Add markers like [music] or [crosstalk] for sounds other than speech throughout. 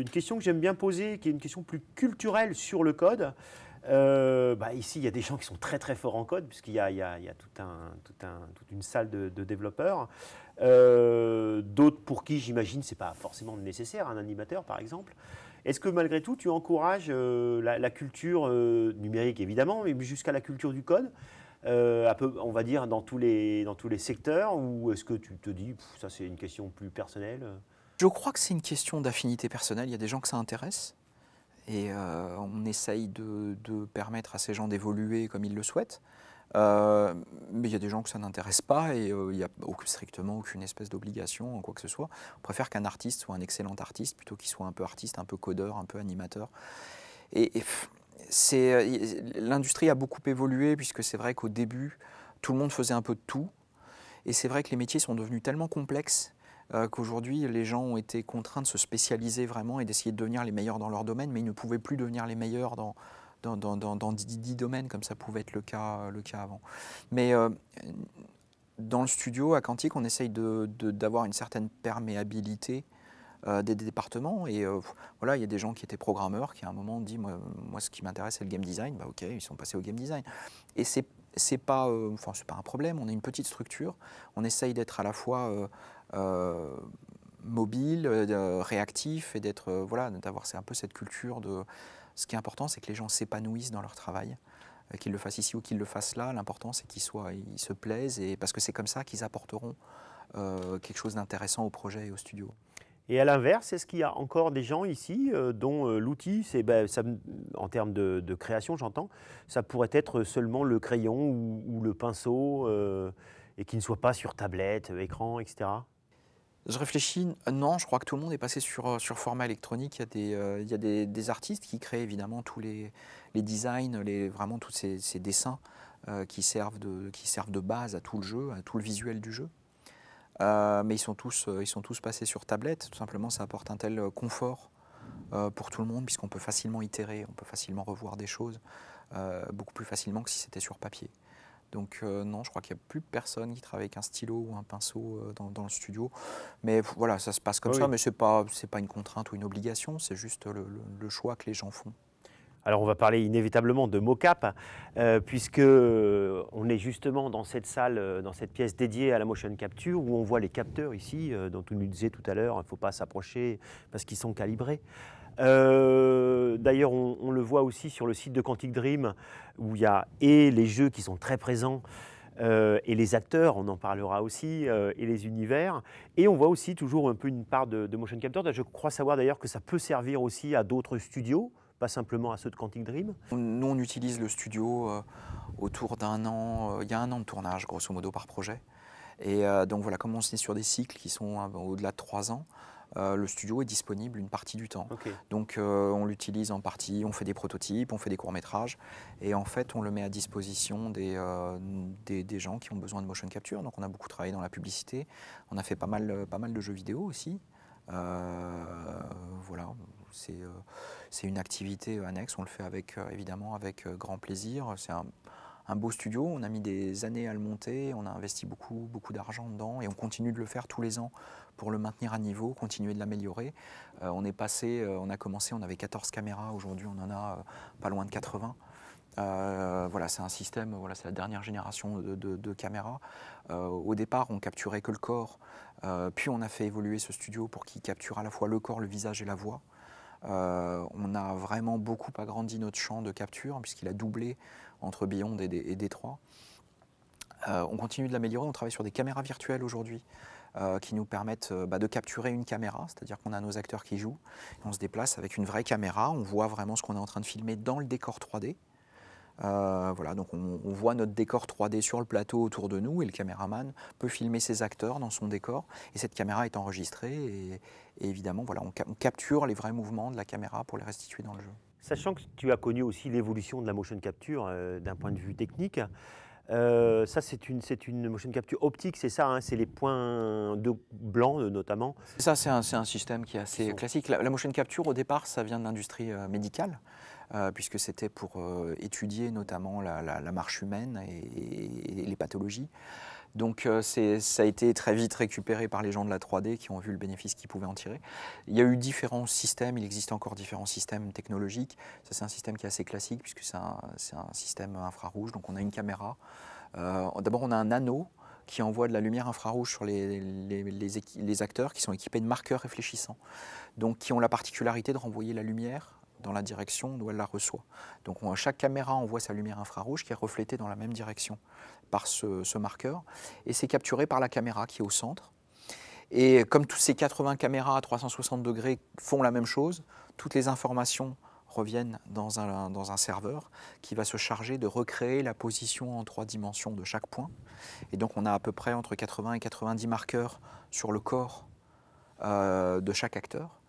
Une question que j'aime bien poser, qui est une question plus culturelle sur le code. Euh, bah, ici, il y a des gens qui sont très très forts en code, puisqu'il y a, toute une salle de, développeurs. Euh, d'autres pour qui, j'imagine, ce n'est pas forcément nécessaire, un animateur par exemple. Est-ce que malgré tout, tu encourages euh, la, culture numérique, évidemment, mais jusqu'à la culture du code on va dire dans tous les, secteurs, ou est-ce que tu te dis, ça c'est une question plus personnelle je crois que c'est une question d'affinité personnelle. Il y a des gens que ça intéresse. Et euh, on essaye de, permettre à ces gens d'évoluer comme ils le souhaitent. Euh, mais il y a des gens que ça n'intéresse pas et euh, il n'y a strictement aucune espèce d'obligation en quoi que ce soit. On préfère qu'un artiste soit un excellent artiste plutôt qu'il soit un peu artiste, un peu codeur, un peu animateur. Et, c'est l'industrie a beaucoup évolué puisque c'est vrai qu'au début, tout le monde faisait un peu de tout. Et c'est vrai que les métiers sont devenus tellement complexes euh, qu'aujourd'hui les gens ont été contraints de se spécialiser vraiment et d'essayer de devenir les meilleurs dans leur domaine, mais ils ne pouvaient plus devenir les meilleurs dans, dans, dans, dans, domaines comme ça pouvait être le cas, euh, le cas avant. Mais euh, dans le studio à Quantique, on essaye d'avoir une certaine perméabilité des, départements. Et voilà, il y a des gens qui étaient programmeurs qui à un moment ont dit moi, moi ce qui m'intéresse c'est le game design. Bah ok, ils sont passés au game design. Et c'est c'est pas, enfin c'est pas un problème, on est une petite structure, on essaye d'être à la fois euh, mobile, euh, réactif, et d'être, euh, voilà, d'avoir un peu cette culture de. Ce qui est important, c'est que les gens s'épanouissent dans leur travail qu'ils le fassent ici ou qu'ils le fassent là, l'important c'est qu'ils soient, ils se plaisent et parce que c'est comme ça qu'ils apporteront quelque chose d'intéressant au projet et au studio. Et à l'inverse, est-ce qu'il y a encore des gens ici dont l'outil, c'est ben, en termes de, création, j'entends, ça pourrait être seulement le crayon ou, le pinceau et qui ne soit pas sur tablette, écran, etc. Je réfléchis, euh, non, je crois que tout le monde est passé sur, euh, sur format électronique. Euh, il y a, des, des, artistes qui créent évidemment tous les, designs, les, vraiment tous ces, dessins qui, servent de, qui servent de base à tout le jeu, à tout le visuel du jeu. mais ils sont, tous, ils sont tous passés sur tablette. Tout simplement, ça apporte un tel confort pour tout le monde, puisqu'on peut facilement itérer, on peut facilement revoir des choses, beaucoup plus facilement que si c'était sur papier. Donc euh, non, je crois qu'il n'y a plus personne qui travaille avec un stylo ou un pinceau euh, dans, le studio. Mais voilà, ça se passe comme ça, mais ce n'est pas, une contrainte ou une obligation, c'est juste le, choix que les gens font. Alors on va parler inévitablement de mocap, puisqu'on hein, euh, puisque on est justement dans cette salle, dans cette pièce dédiée à la motion capture, où on voit les capteurs ici, dont on nous disait tout à l'heure, il ne faut pas s'approcher parce qu'ils sont calibrés. Euh, d'ailleurs, on, le voit aussi sur le site de Quantic Dream, où il y a et les jeux qui sont très présents, euh, et les acteurs, on en parlera aussi, euh, et les univers. Et on voit aussi toujours un peu une part de, motion capture. Je crois savoir d'ailleurs que ça peut servir aussi à d'autres studios, pas simplement à ceux de Quantic Dream. Nous, on utilise le studio autour d'un an, il y a un an de tournage, grosso modo, par projet. Et donc voilà, comme on est sur des cycles qui sont au-delà de trois ans, euh, le studio est disponible une partie du temps. Donc euh, on l'utilise en partie, on fait des prototypes, on fait des courts-métrages, et en fait on le met à disposition euh, des, des, gens qui ont besoin de motion capture. Donc on a beaucoup travaillé dans la publicité, on a fait pas mal, pas mal de jeux vidéo aussi. voilà, c'est une activité annexe, on le fait avec, évidemment avec grand plaisir. C'est un beau studio. On a mis des années à le monter, on a investi beaucoup, beaucoup d'argent dedans et on continue de le faire tous les ans pour le maintenir à niveau, continuer de l'améliorer. Euh, on est passé, euh, on a commencé, on avait 14 caméras, aujourd'hui on en a euh, pas loin de 80. voilà, c'est un système, voilà, c'est la dernière génération de, de caméras. au départ, on capturait que le corps, puis on a fait évoluer ce studio pour qu'il capture à la fois le corps, le visage et la voix. Euh, on a vraiment beaucoup agrandi notre champ de capture, hein, puisqu'il a doublé entre Beyond et, Détroit. Euh, on continue de l'améliorer, on travaille sur des caméras virtuelles aujourd'hui. Euh, qui nous permettent bah, de capturer une caméra, c'est-à-dire qu'on a nos acteurs qui jouent, on se déplace avec une vraie caméra, on voit vraiment ce qu'on est en train de filmer dans le décor 3D, euh, voilà, donc on, voit notre décor 3D sur le plateau autour de nous et le caméraman peut filmer ses acteurs dans son décor et cette caméra est enregistrée et, évidemment voilà, on, capture les vrais mouvements de la caméra pour les restituer dans le jeu. Sachant que tu as connu aussi l'évolution de la motion capture euh, d'un point de vue technique, euh, ça, c'est une, une motion capture optique, c'est ça, hein, c'est les points de blanc notamment. Ça, c'est un, système qui est assez classique. La, motion capture, au départ, ça vient de l'industrie médicale. Euh, puisque c'était pour euh, étudier notamment la, marche humaine et, les pathologies. Donc euh, ça a été très vite récupéré par les gens de la 3D qui ont vu le bénéfice qu'ils pouvaient en tirer. Il y a eu différents systèmes, il existe encore différents systèmes technologiques. Ça c'est un système qui est assez classique puisque c'est un, système infrarouge, donc on a une caméra. D'abord on a un anneau qui envoie de la lumière infrarouge sur les acteurs qui sont équipés de marqueurs réfléchissants, donc qui ont la particularité de renvoyer la lumière dans la direction d'où elle la reçoit. Donc chaque caméra envoie sa lumière infrarouge qui est reflétée dans la même direction par ce, marqueur et c'est capturé par la caméra qui est au centre. Et comme toutes ces 80 caméras à 360 degrés font la même chose, toutes les informations reviennent dans un, dans un, serveur qui va se charger de recréer la position en trois dimensions de chaque point. Et donc on a à peu près entre 80 et 90 marqueurs sur le corps euh, de chaque acteur.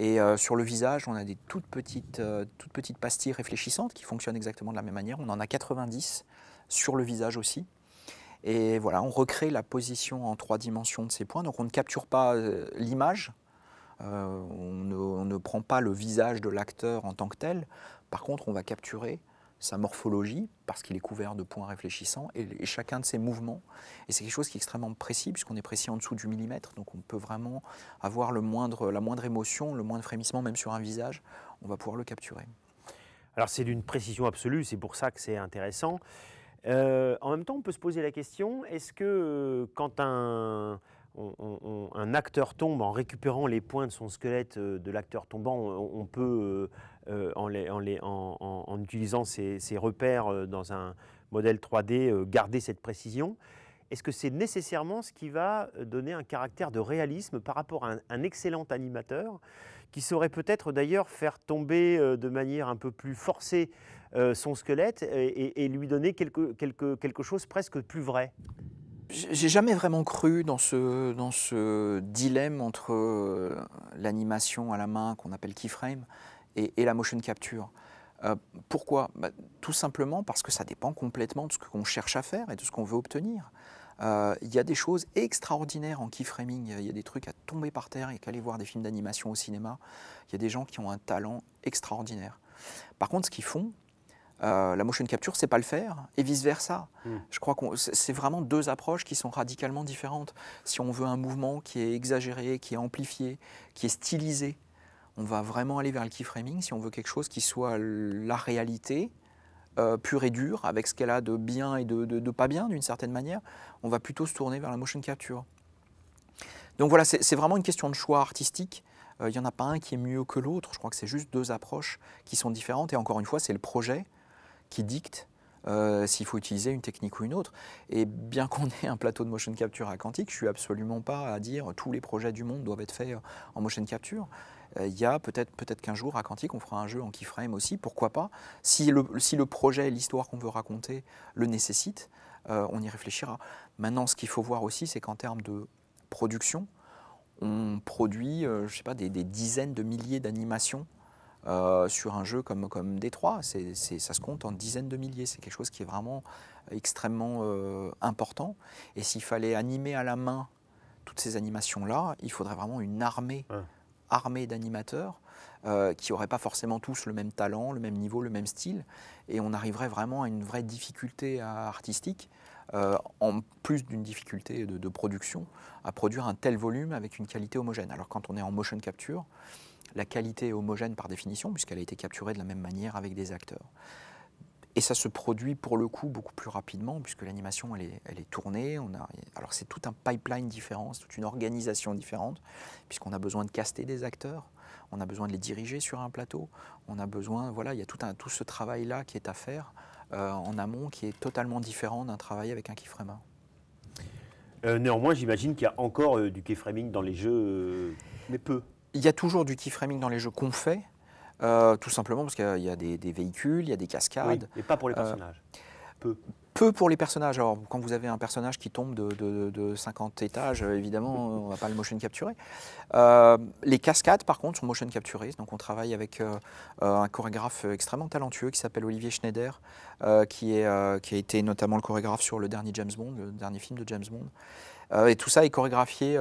Et euh, sur le visage, on a des toutes petites, euh, petites pastilles réfléchissantes qui fonctionnent exactement de la même manière. On en a 90 sur le visage aussi. Et voilà, on recrée la position en trois dimensions de ces points. Donc on ne capture pas euh, l'image, on, ne, prend pas le visage de l'acteur en tant que tel. Par contre, on va capturer sa morphologie, parce qu'il est couvert de points réfléchissants, et, chacun de ses mouvements. Et c'est quelque chose qui est extrêmement précis, puisqu'on est précis en dessous du millimètre, donc on peut vraiment avoir le moindre, la moindre émotion, le moindre frémissement, même sur un visage, on va pouvoir le capturer. Alors c'est d'une précision absolue, c'est pour ça que c'est intéressant. Euh, en même temps, on peut se poser la question, est-ce que euh, quand un, un acteur tombe en récupérant les points de son squelette euh, de l'acteur tombant, on peut euh, en, utilisant ces, repères euh, dans un modèle 3D, euh, garder cette précision est-ce que c'est nécessairement ce qui va donner un caractère de réalisme par rapport à un, excellent animateur qui saurait peut-être d'ailleurs faire tomber de manière un peu plus forcée son squelette et, lui donner quelque, chose presque plus vrai j'ai jamais vraiment cru dans ce, dans ce dilemme entre l'animation à la main qu'on appelle keyframe et, la motion capture. Euh, pourquoi bah, Tout simplement parce que ça dépend complètement de ce qu'on cherche à faire et de ce qu'on veut obtenir. Euh, il y a des choses extraordinaires en keyframing. Il y a des trucs à tomber par terre et qu'à aller voir des films d'animation au cinéma. Il y a des gens qui ont un talent extraordinaire. Par contre, ce qu'ils font, euh, la motion capture, c'est pas le faire, et vice versa. Hmm. Je crois que c'est vraiment deux approches qui sont radicalement différentes. Si on veut un mouvement qui est exagéré, qui est amplifié, qui est stylisé, on va vraiment aller vers le keyframing si on veut quelque chose qui soit la réalité euh, pure et dure, avec ce qu'elle a de bien et de, pas bien d'une certaine manière. On va plutôt se tourner vers la motion capture. Donc voilà, c'est vraiment une question de choix artistique. Euh, il n'y en a pas un qui est mieux que l'autre. Je crois que c'est juste deux approches qui sont différentes. Et encore une fois, c'est le projet qui dicte euh, s'il faut utiliser une technique ou une autre. Et bien [laughs] qu'on ait un plateau de motion capture à Quantique, je suis absolument pas à dire tous les projets du monde doivent être faits euh, en motion capture. Euh, il y a peut-être peut-être qu'un jour à Quantique, on fera un jeu en keyframe aussi, pourquoi pas Si le, projet et l'histoire qu'on veut raconter le nécessite, on y réfléchira. Maintenant, ce qu'il faut voir aussi, c'est qu'en termes de production, on produit, je sais pas, des dizaines de milliers d'animations euh, sur un jeu comme, comme Détroit. ça se compte en dizaines de milliers. C'est quelque chose qui est vraiment euh, extrêmement euh, important. Et s'il fallait animer à la main toutes ces animations-là, il faudrait vraiment une armée, armée d'animateurs. qui n'auraient pas forcément tous le même talent, le même niveau, le même style, et on arriverait vraiment à une vraie difficulté artistique, en plus d'une difficulté de, production, à produire un tel volume avec une qualité homogène. Alors quand on est en motion capture, la qualité est homogène par définition, puisqu'elle a été capturée de la même manière avec des acteurs. Et ça se produit pour le coup beaucoup plus rapidement, puisque l'animation, elle est, tournée. On a, alors c'est tout un pipeline différent, c'est toute une organisation différente, puisqu'on a besoin de caster des acteurs, on a besoin de les diriger sur un plateau, on a besoin, voilà, il y a tout, un, tout ce travail-là qui est à faire euh, en amont, qui est totalement différent d'un travail avec un keyframe. Euh, néanmoins, j'imagine qu'il y a encore euh, du keyframing dans les jeux, euh, mais peu il y a toujours du keyframing dans les jeux qu'on fait, euh, tout simplement parce qu'il y a des, véhicules, il y a des cascades. mais pas pour les euh, personnages. peu. Peu pour les personnages. Alors, quand vous avez un personnage qui tombe de, 50 étages, euh, évidemment, [laughs] on ne va pas le motion capturer. les cascades, par contre, sont motion capturées. Donc, on travaille avec un chorégraphe extrêmement talentueux qui s'appelle Olivier Schneider, euh, euh, qui, a été notamment le chorégraphe sur le dernier James Bond, le dernier film de James Bond. Euh, et tout ça est chorégraphié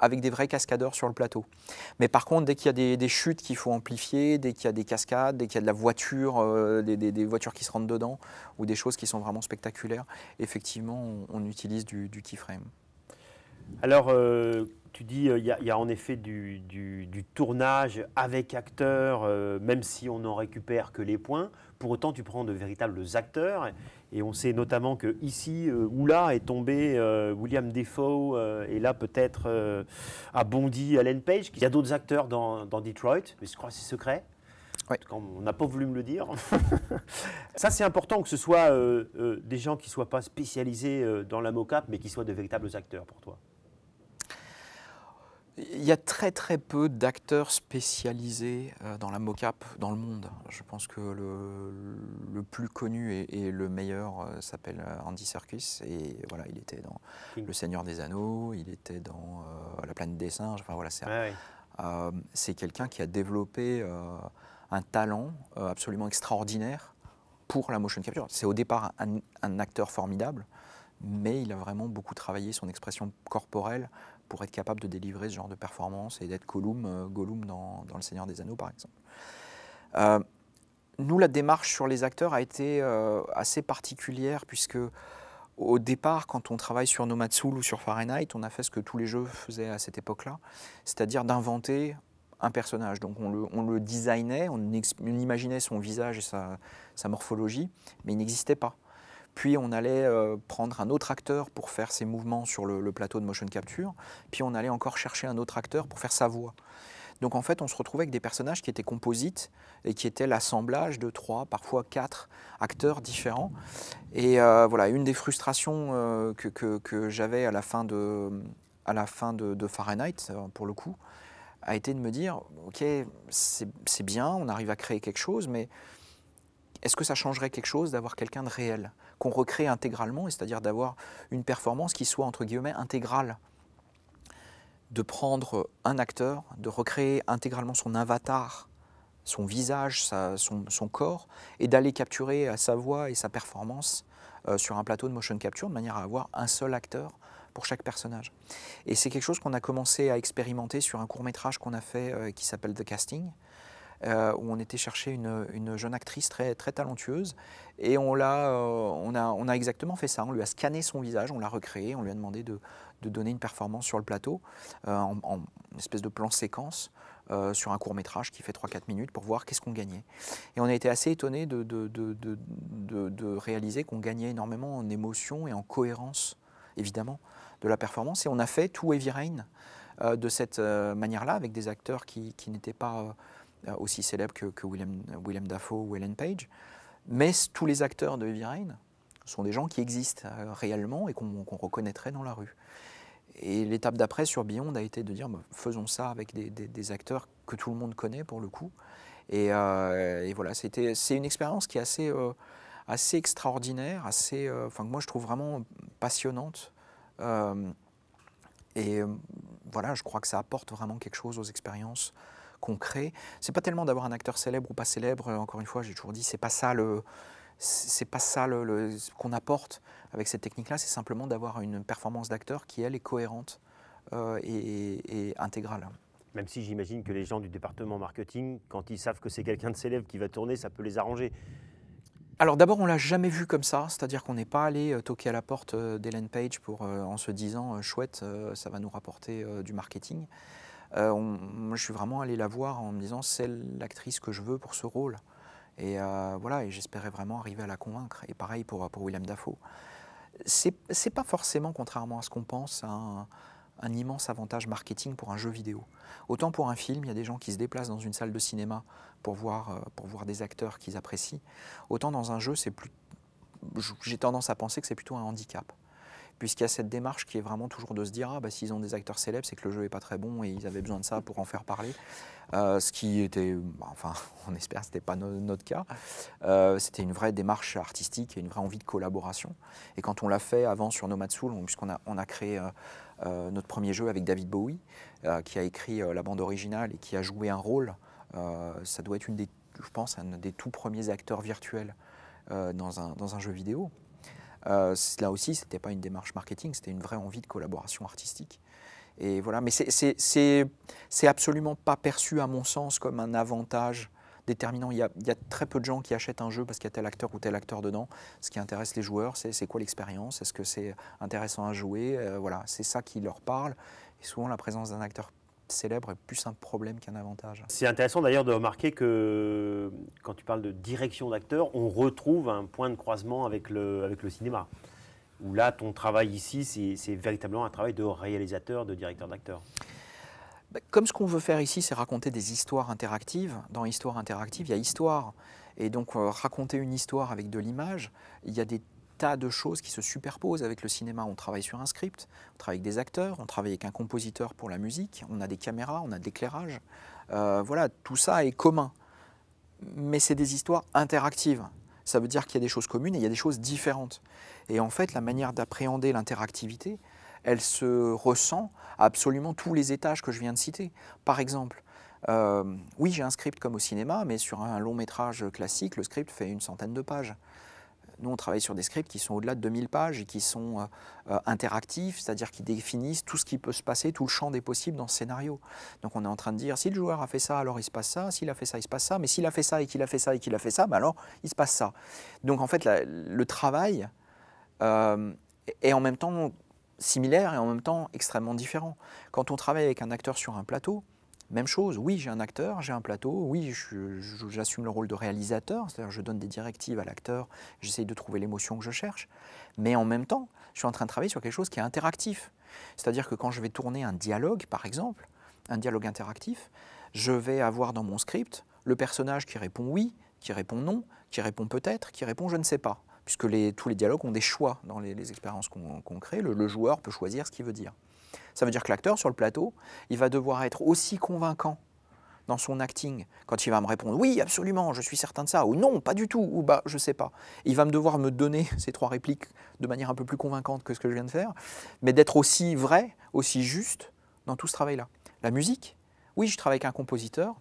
avec des vrais cascadeurs sur le plateau. Mais par contre, dès qu'il y a des, chutes qu'il faut amplifier, dès qu'il y a des cascades, dès qu'il y a de la voiture, des, voitures qui se rentrent dedans, ou des choses qui sont vraiment spectaculaires, effectivement, on, utilise du, keyframe. Alors, tu dis, il y, a en effet du, du tournage avec acteurs, même si on n'en récupère que les points. Pour autant, tu prends de véritables acteurs, et on sait notamment que ici euh, ou là est tombé euh, William Defoe, euh, et là peut-être a bondi Alan Page. Il y a d'autres acteurs dans, Detroit, mais je crois que c'est secret. Quand on n'a pas voulu me le dire. [laughs] ça, c'est important que ce soit des gens qui ne soient pas spécialisés dans la mocap, mais qui soient de véritables acteurs pour toi. Il y a très très peu d'acteurs spécialisés euh, dans la mocap dans le monde. Je pense que le, plus connu et, le meilleur euh, s'appelle euh, Andy Serkis et voilà, il était dans Le Seigneur des Anneaux, il était dans La planète des singes. Enfin voilà, c'est ah quelqu'un qui a développé un talent absolument extraordinaire pour la motion capture. C'est au départ un, un acteur formidable, mais il a vraiment beaucoup travaillé son expression corporelle pour être capable de délivrer ce genre de performance et d'être Gollum, euh, dans, Le Seigneur des Anneaux, par exemple. Euh, nous, la démarche sur les acteurs a été euh, assez particulière, puisque au départ, quand on travaille sur Nomad Soul ou sur Fahrenheit, on a fait ce que tous les jeux faisaient à cette époque-là, c'est-à-dire d'inventer un personnage. Donc on le, on designait, on, imaginait son visage et sa morphologie, mais il n'existait pas. Puis on allait euh, prendre un autre acteur pour faire ses mouvements sur le, plateau de motion capture. Puis on allait encore chercher un autre acteur pour faire sa voix. Donc en fait, on se retrouvait avec des personnages qui étaient composites et qui étaient l'assemblage de trois, parfois quatre acteurs différents. Et euh, voilà, une des frustrations euh, que, j'avais à la fin, de, à la de Fahrenheit, pour le coup, a été de me dire, ok, c'est bien, on arrive à créer quelque chose, mais est-ce que ça changerait quelque chose d'avoir quelqu'un de réel qu'on recrée intégralement, c'est-à-dire d'avoir une performance qui soit entre guillemets intégrale de prendre un acteur, de recréer intégralement son avatar, son visage, son, corps, et d'aller capturer euh, sa voix et sa performance euh, sur un plateau de motion capture, de manière à avoir un seul acteur pour chaque personnage. Et c'est quelque chose qu'on a commencé à expérimenter sur un court métrage qu'on a fait euh, qui s'appelle The Casting, euh, où on était chercher une, jeune actrice très, talentueuse. Et euh, on, a, exactement fait ça. On lui a scanné son visage, on l'a recréé, on lui a demandé de, donner une performance sur le plateau, euh, en, espèce de plan séquence. sur un court métrage qui fait 3-4 minutes pour voir qu'est-ce qu'on gagnait. Et on a été assez étonné de, réaliser qu'on gagnait énormément en émotion et en cohérence, évidemment, de la performance. Et on a fait tout Heavy Rain de cette manière-là, avec des acteurs qui n'étaient pas euh, aussi célèbres que, que William, William, Dafoe ou Ellen Page. Mais tous les acteurs de Heavy Rain sont des gens qui existent euh, réellement et qu'on reconnaîtrait dans la rue. Et l'étape d'après sur Beyond a été de dire bah, faisons ça avec des, acteurs que tout le monde connaît pour le coup. Et, euh, voilà, c'est une expérience qui est assez assez extraordinaire, assez enfin moi je trouve vraiment passionnante. et voilà, je crois que ça apporte vraiment quelque chose aux expériences concret. C'est pas tellement d'avoir un acteur célèbre ou pas célèbre. Euh, encore une fois, j'ai toujours dit, c'est pas ça le, c'est pas ça le, qu'on apporte avec cette technique-là. C'est simplement d'avoir une performance d'acteur qui elle est cohérente euh, et, intégrale. Même si j'imagine que les gens du département marketing, quand ils savent que c'est quelqu'un de célèbre qui va tourner, ça peut les arranger. Alors d'abord, on l'a jamais vu comme ça, c'est-à-dire qu'on n'est pas allé euh, toquer à la porte d'Ellen Page pour, en se disant chouette, ça va nous rapporter du marketing. Euh, je suis vraiment allé la voir en me disant c'est l'actrice que je veux pour ce rôle. Et euh, voilà, et j'espérais vraiment arriver à la convaincre. Et pareil pour, pour Willem Dafoe. C'est pas forcément, contrairement à ce qu'on pense, un, immense avantage marketing pour un jeu vidéo. Autant pour un film, il y a des gens qui se déplacent dans une salle de cinéma pour voir, euh, pour voir des acteurs qu'ils apprécient. Autant dans un jeu, c'est plus... j'ai tendance à penser que c'est plutôt un handicap puisqu'il y a cette démarche qui est vraiment toujours de se dire ah bah s'ils ont des acteurs célèbres c'est que le jeu est pas très bon et ils avaient besoin de ça pour en faire parler euh, ce qui était bah, enfin [laughs] on espère c'était pas notre cas euh, c'était une vraie démarche artistique et une vraie envie de collaboration et quand on l'a fait avant sur Nomad Soul puisqu'on a on a créé euh, notre premier jeu avec David Bowie qui a écrit la bande originale et qui a joué un rôle ça doit être une des je pense un des tout premiers acteurs virtuels dans un jeu vidéo euh, là aussi, ce n'était pas une démarche marketing, c'était une vraie envie de collaboration artistique. Et voilà, mais c'est absolument pas perçu, à mon sens, comme un avantage déterminant. Il y, a, très peu de gens qui achètent un jeu parce qu'il y a tel acteur ou tel acteur dedans. Ce qui intéresse les joueurs, c'est quoi l'expérience Est-ce que c'est intéressant à jouer euh, Voilà, c'est ça qui leur parle. Et souvent, la présence d'un acteur célèbre est plus un problème qu'un avantage. C'est intéressant d'ailleurs de remarquer que quand tu parles de direction d'acteur, on retrouve un point de croisement avec le, avec le cinéma. Où là, ton travail ici, c'est véritablement un travail de réalisateur, de directeur d'acteur. Bah, comme ce qu'on veut faire ici, c'est raconter des histoires interactives. Dans Histoire interactive, il y a histoire. Et donc, euh, raconter une histoire avec de l'image, il y a des de choses qui se superposent avec le cinéma. On travaille sur un script, on travaille avec des acteurs, on travaille avec un compositeur pour la musique, on a des caméras, on a de l'éclairage. Euh, voilà, tout ça est commun. Mais c'est des histoires interactives. Ça veut dire qu'il y a des choses communes et il y a des choses différentes. Et en fait, la manière d'appréhender l'interactivité, elle se ressent absolument tous les étages que je viens de citer. Par exemple, euh, oui, j'ai un script comme au cinéma, mais sur un long métrage classique, le script fait une centaine de pages. Nous, on travaille sur des scripts qui sont au-delà de 2000 pages et qui sont euh, euh, interactifs, c'est-à-dire qui définissent tout ce qui peut se passer, tout le champ des possibles dans ce scénario. Donc on est en train de dire, si le joueur a fait ça, alors il se passe ça, s'il a fait ça, il se passe ça, mais s'il a fait ça et qu'il a fait ça et qu'il a fait ça, ben alors il se passe ça. Donc en fait, le travail euh, est en même temps similaire et en même temps extrêmement différent. Quand on travaille avec un acteur sur un plateau, même chose, oui, j'ai un acteur, j'ai un plateau, oui, j'assume le rôle de réalisateur, c'est-à-dire je donne des directives à l'acteur, j'essaye de trouver l'émotion que je cherche, mais en même temps, je suis en train de travailler sur quelque chose qui est interactif. C'est-à-dire que quand je vais tourner un dialogue, par exemple, un dialogue interactif, je vais avoir dans mon script le personnage qui répond oui, qui répond non, qui répond peut-être, qui répond je ne sais pas, puisque tous les dialogues ont des choix dans les, expériences qu'on crée, le joueur peut choisir ce qu'il veut dire. Ça veut dire que l'acteur sur le plateau, il va devoir être aussi convaincant dans son acting quand il va me répondre oui absolument je suis certain de ça ou non pas du tout ou bah je sais pas il va me devoir me donner [laughs] ces trois répliques de manière un peu plus convaincante que ce que je viens de faire mais d'être aussi vrai aussi juste dans tout ce travail là la musique oui je travaille avec un compositeur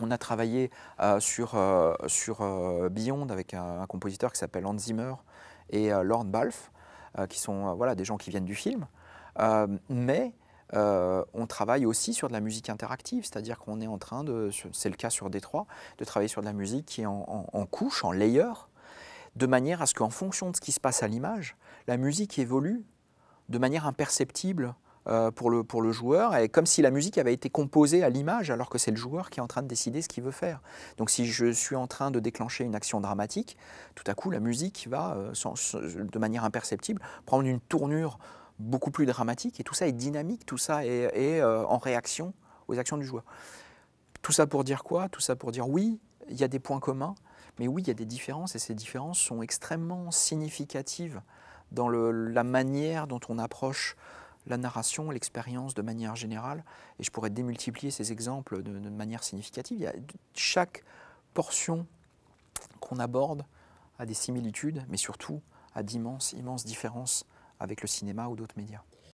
on a travaillé euh, sur, euh, sur euh, Beyond avec un, compositeur qui s'appelle Hans Zimmer et Lorne Balf qui sont voilà, des gens qui viennent du film. Euh, mais euh, on travaille aussi sur de la musique interactive, c'est-à-dire qu'on est en train de, c'est le cas sur Détroit, de travailler sur de la musique qui est en, couche, en layer, de manière à ce qu'en fonction de ce qui se passe à l'image, la musique évolue de manière imperceptible euh, pour, le, pour le joueur, et comme si la musique avait été composée à l'image, alors que c'est le joueur qui est en train de décider ce qu'il veut faire. Donc si je suis en train de déclencher une action dramatique, tout à coup la musique va, de manière imperceptible, prendre une tournure beaucoup plus dramatique. Et tout ça est dynamique, tout ça est, euh, en réaction aux actions du joueur. Tout ça pour dire quoi Tout ça pour dire oui, il y a des points communs, mais oui, il y a des différences et ces différences sont extrêmement significatives dans la manière dont on approche la narration, l'expérience de manière générale. Et je pourrais démultiplier ces exemples de, manière significative. Il y a, chaque portion qu'on aborde a des similitudes, mais surtout a d'immenses, immenses différences avec le cinéma ou d'autres médias.